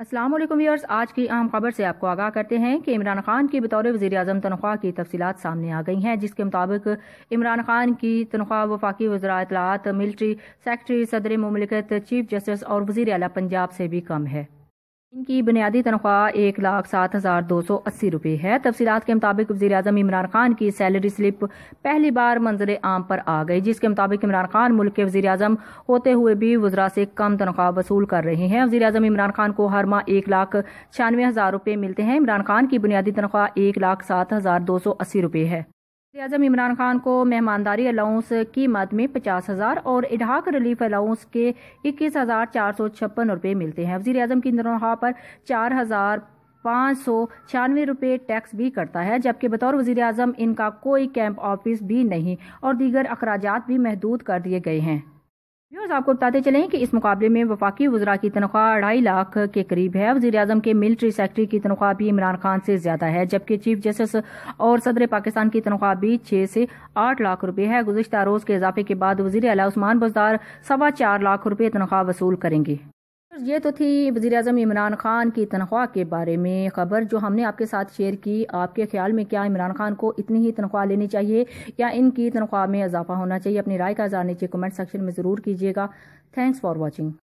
السلام علیکم ویئرس آج کی اہم خبر سے آپ کو آگاہ کرتے ہیں کہ عمران خان کی بطور وزیر اعظم تنخواہ کی تفصیلات سامنے آ گئی ہیں جس کے مطابق عمران خان کی تنخواہ وفاقی وزراء اطلاعات ملٹری سیکٹری صدر مملکت چیف جسٹس اور وزیر اعلیٰ پنجاب سے بھی کم ہے ان کی بنیادی تنخواہ ایک لاکھ سات ہزار دو سو اسی روپے ہے تفصیلات کے مطابق وزیر اعظم عمران خان کی سیلری سلپ پہلی بار منظر عام پر آ گئی جس کے مطابق عمران خان ملک کے وزیر اعظم ہوتے ہوئے بھی وزراء سے کم تنخواہ وصول کر رہے ہیں وزیر اعظم عمران خان کو ہر ماہ ایک لاکھ چھیانوے ہزار روپے ملتے ہیں عمران خان کی بنیادی تنخواہ ایک لاکھ سات ہزار دو سو اسی روپے ہے اعظم عمران خان کو مہمانداری الاؤنس کی مد میں پچاس ہزار اور اڈھاک ریلیف الاؤنس کے اکیس ہزار چار سو چھپن روپے ملتے ہیں وزیر اعظم کی تنخواہ پر چار ہزار پانچ سو چھیانوے روپے ٹیکس بھی کرتا ہے جبکہ بطور وزیر اعظم ان کا کوئی کیمپ آفس بھی نہیں اور دیگر اخراجات بھی محدود کر دیے گئے ہیں آپ کو بتاتے چلیں کہ اس مقابلے میں وفاقی وزراء کی تنخواہ اڑھائی لاکھ کے قریب ہے وزیر اعظم کے ملٹری سیکٹری کی تنخواہ بھی عمران خان سے زیادہ ہے جبکہ چیف جسٹس اور صدر پاکستان کی تنخواہ بھی چھ سے آٹھ لاکھ روپے ہے گزشتہ روز کے اضافے کے بعد وزیر اعلی عثمان بزدار سوا چار لاکھ روپے تنخواہ وصول کریں گے یہ تو تھی وزیر اعظم عمران خان کی تنخواہ کے بارے میں خبر جو ہم نے آپ کے ساتھ شیئر کی آپ کے خیال میں کیا عمران خان کو اتنی ہی تنخواہ لینی چاہیے یا ان کی تنخواہ میں اضافہ ہونا چاہیے اپنی رائے کا اظہار نیچے کمنٹ سیکشن میں ضرور کیجیے گا تھینکس فار واچنگ